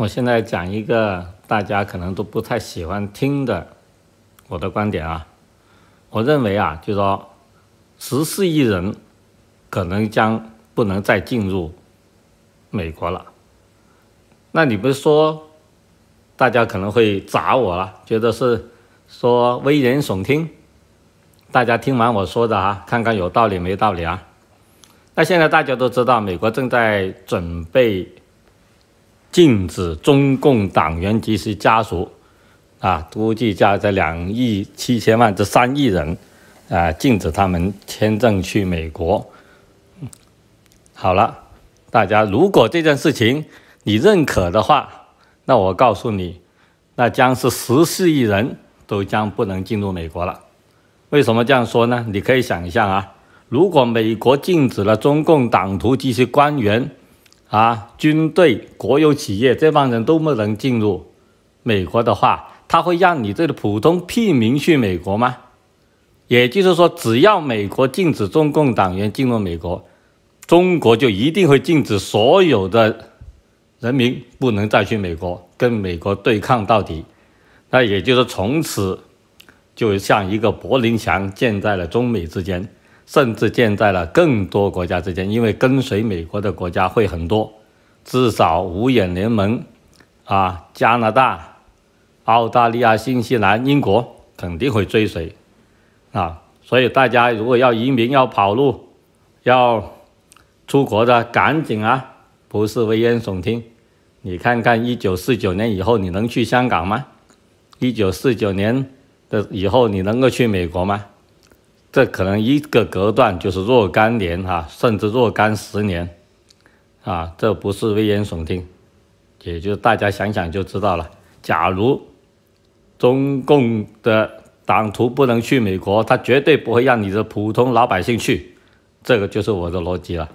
我现在讲一个大家可能都不太喜欢听的我的观点啊，我认为啊，就说十四亿人可能将不能再进入美国了。那你们说，大家可能会砸我了，觉得是说危言耸听。大家听完我说的啊，看看有道理没道理啊。那现在大家都知道，美国正在准备。禁止中共党员及其家属，啊，估计加在两亿七千万至三亿人，啊，禁止他们签证去美国。好了，大家如果这件事情你认可的话，那我告诉你，那将是十四亿人都将不能进入美国了。为什么这样说呢？你可以想一下啊，如果美国禁止了中共党徒及其官员。啊，军队、国有企业这帮人都不能进入美国的话，他会让你这个普通屁民去美国吗？也就是说，只要美国禁止中共党员进入美国，中国就一定会禁止所有的人民不能再去美国，跟美国对抗到底。那也就是从此就像一个柏林墙建在了中美之间。甚至建在了更多国家之间，因为跟随美国的国家会很多，至少五眼联盟啊，加拿大、澳大利亚、新西兰、英国肯定会追随啊。所以大家如果要移民、要跑路、要出国的，赶紧啊！不是危言耸听，你看看一九四九年以后，你能去香港吗？一九四九年的以后，你能够去美国吗？这可能一个隔断就是若干年啊，甚至若干十年啊，这不是危言耸听，也就大家想想就知道了。假如中共的党徒不能去美国，他绝对不会让你的普通老百姓去，这个就是我的逻辑了。